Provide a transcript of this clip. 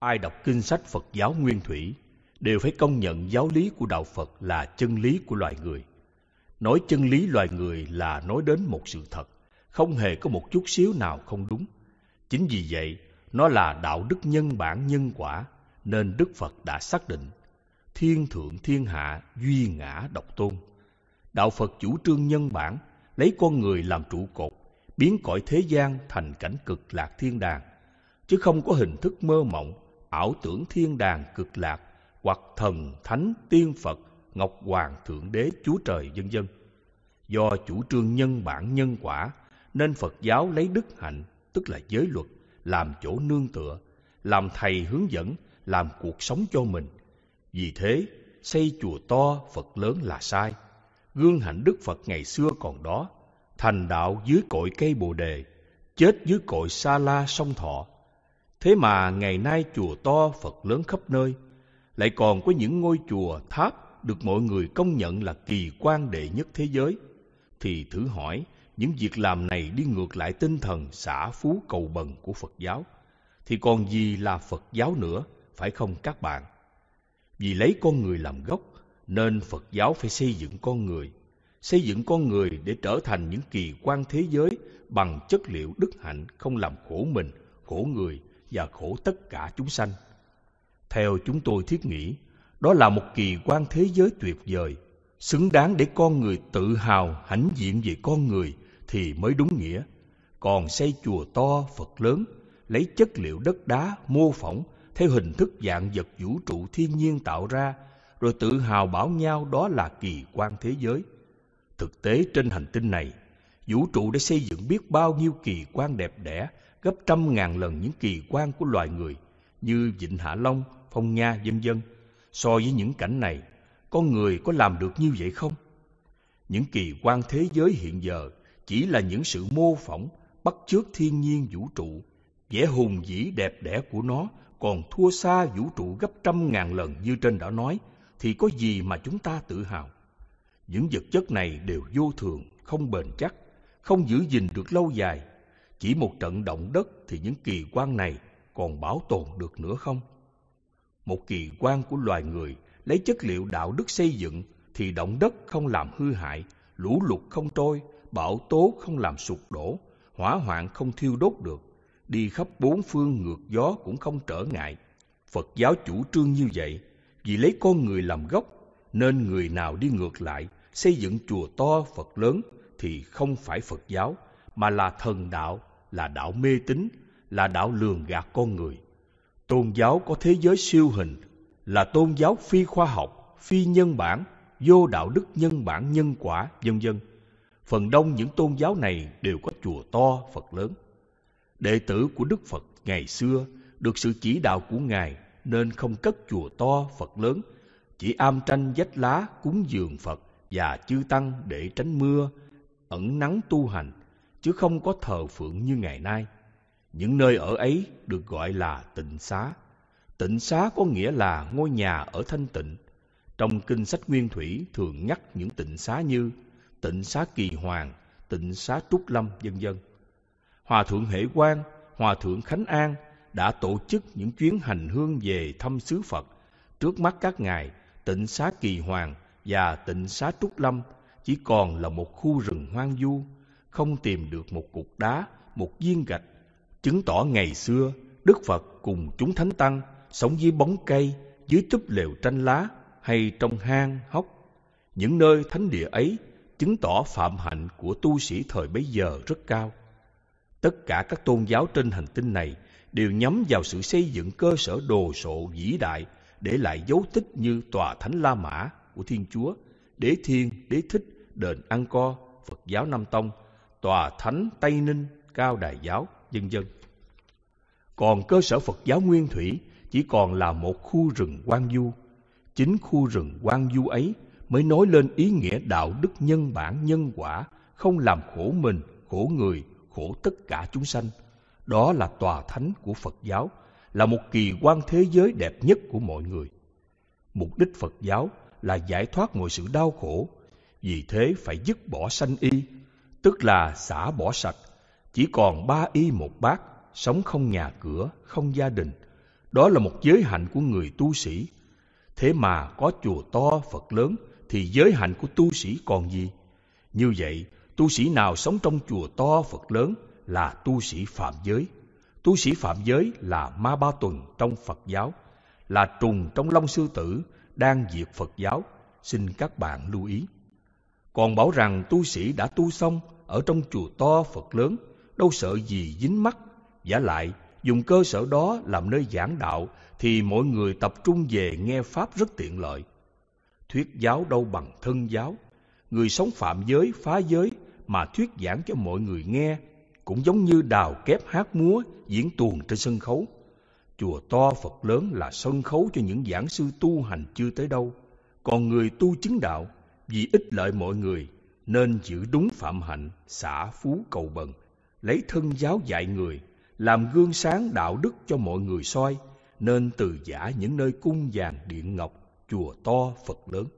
Ai đọc kinh sách Phật giáo nguyên thủy đều phải công nhận giáo lý của đạo Phật là chân lý của loài người. Nói chân lý loài người là nói đến một sự thật, không hề có một chút xíu nào không đúng. Chính vì vậy, nó là đạo đức nhân bản nhân quả, nên Đức Phật đã xác định thiên thượng thiên hạ duy ngã độc tôn. Đạo Phật chủ trương nhân bản, lấy con người làm trụ cột, biến cõi thế gian thành cảnh cực lạc thiên đàng, chứ không có hình thức mơ mộng ảo tưởng thiên đàng cực lạc hoặc thần thánh tiên phật ngọc hoàng thượng đế chúa trời vân dân do chủ trương nhân bản nhân quả nên phật giáo lấy đức hạnh tức là giới luật làm chỗ nương tựa làm thầy hướng dẫn làm cuộc sống cho mình vì thế xây chùa to phật lớn là sai gương hạnh đức phật ngày xưa còn đó thành đạo dưới cội cây bồ đề chết dưới cội sa la sông thọ Thế mà ngày nay chùa to Phật lớn khắp nơi, lại còn có những ngôi chùa tháp được mọi người công nhận là kỳ quan đệ nhất thế giới. Thì thử hỏi, những việc làm này đi ngược lại tinh thần xã phú cầu bần của Phật giáo, thì còn gì là Phật giáo nữa, phải không các bạn? Vì lấy con người làm gốc, nên Phật giáo phải xây dựng con người, xây dựng con người để trở thành những kỳ quan thế giới bằng chất liệu đức hạnh không làm khổ mình, khổ người và khổ tất cả chúng sanh. Theo chúng tôi thiết nghĩ, đó là một kỳ quan thế giới tuyệt vời, xứng đáng để con người tự hào hãnh diện về con người thì mới đúng nghĩa. Còn xây chùa to, Phật lớn, lấy chất liệu đất đá mô phỏng theo hình thức dạng vật vũ trụ thiên nhiên tạo ra, rồi tự hào bảo nhau đó là kỳ quan thế giới. Thực tế trên hành tinh này, vũ trụ đã xây dựng biết bao nhiêu kỳ quan đẹp đẽ gấp trăm ngàn lần những kỳ quan của loài người như Vịnh Hạ Long, Phong Nha, vân vân. So với những cảnh này, con người có làm được như vậy không? Những kỳ quan thế giới hiện giờ chỉ là những sự mô phỏng, bắt chước thiên nhiên vũ trụ. Vẻ hùng vĩ đẹp đẽ của nó còn thua xa vũ trụ gấp trăm ngàn lần như trên đã nói, thì có gì mà chúng ta tự hào? Những vật chất này đều vô thường, không bền chắc, không giữ gìn được lâu dài, chỉ một trận động đất thì những kỳ quan này còn bảo tồn được nữa không? Một kỳ quan của loài người lấy chất liệu đạo đức xây dựng thì động đất không làm hư hại, lũ lụt không trôi, bão tố không làm sụp đổ, hỏa hoạn không thiêu đốt được, đi khắp bốn phương ngược gió cũng không trở ngại. Phật giáo chủ trương như vậy, vì lấy con người làm gốc, nên người nào đi ngược lại, xây dựng chùa to Phật lớn thì không phải Phật giáo, mà là thần đạo là đạo mê tín là đạo lường gạt con người tôn giáo có thế giới siêu hình là tôn giáo phi khoa học phi nhân bản vô đạo đức nhân bản nhân quả vân vân phần đông những tôn giáo này đều có chùa to phật lớn đệ tử của đức phật ngày xưa được sự chỉ đạo của ngài nên không cất chùa to phật lớn chỉ am tranh vách lá cúng dường phật và chư tăng để tránh mưa ẩn nắng tu hành chứ không có thờ phượng như ngày nay. Những nơi ở ấy được gọi là tịnh xá. Tịnh xá có nghĩa là ngôi nhà ở thanh tịnh. Trong kinh sách Nguyên Thủy thường nhắc những tịnh xá như tịnh xá Kỳ Hoàng, tịnh xá Trúc Lâm, vân vân. Hòa thượng Hệ Quang, Hòa thượng Khánh An đã tổ chức những chuyến hành hương về thăm xứ Phật. Trước mắt các ngài, tịnh xá Kỳ Hoàng và tịnh xá Trúc Lâm chỉ còn là một khu rừng hoang du không tìm được một cục đá, một viên gạch, chứng tỏ ngày xưa Đức Phật cùng chúng thánh tăng sống dưới bóng cây, dưới túp lều tranh lá hay trong hang hốc. Những nơi thánh địa ấy chứng tỏ phạm hạnh của tu sĩ thời bấy giờ rất cao. Tất cả các tôn giáo trên hành tinh này đều nhắm vào sự xây dựng cơ sở đồ sộ vĩ đại để lại dấu tích như tòa thánh La Mã của Thiên Chúa, Đế Thiên, Đế Thích, đền Angkor, Phật giáo Nam Tông – tòa thánh Tây Ninh, Cao Đài Giáo, dân dân. Còn cơ sở Phật giáo Nguyên Thủy chỉ còn là một khu rừng quan du. Chính khu rừng quan du ấy mới nói lên ý nghĩa đạo đức nhân bản nhân quả, không làm khổ mình, khổ người, khổ tất cả chúng sanh. Đó là tòa thánh của Phật giáo, là một kỳ quan thế giới đẹp nhất của mọi người. Mục đích Phật giáo là giải thoát mọi sự đau khổ, vì thế phải dứt bỏ sanh y, tức là xả bỏ sạch, chỉ còn ba y một bát, sống không nhà cửa, không gia đình. Đó là một giới hạnh của người tu sĩ. Thế mà có chùa to, Phật lớn, thì giới hạnh của tu sĩ còn gì? Như vậy, tu sĩ nào sống trong chùa to, Phật lớn là tu sĩ phạm giới. Tu sĩ phạm giới là ma ba tuần trong Phật giáo, là trùng trong long sư tử, đang diệt Phật giáo. Xin các bạn lưu ý. Còn bảo rằng tu sĩ đã tu xong ở trong chùa to Phật lớn, đâu sợ gì dính mắt. Giả lại, dùng cơ sở đó làm nơi giảng đạo thì mọi người tập trung về nghe Pháp rất tiện lợi. Thuyết giáo đâu bằng thân giáo. Người sống phạm giới, phá giới mà thuyết giảng cho mọi người nghe cũng giống như đào kép hát múa, diễn tuồng trên sân khấu. Chùa to Phật lớn là sân khấu cho những giảng sư tu hành chưa tới đâu. Còn người tu chứng đạo, vì ích lợi mọi người nên giữ đúng phạm hạnh xả phú cầu bần lấy thân giáo dạy người làm gương sáng đạo đức cho mọi người soi nên từ giả những nơi cung vàng điện ngọc chùa to phật lớn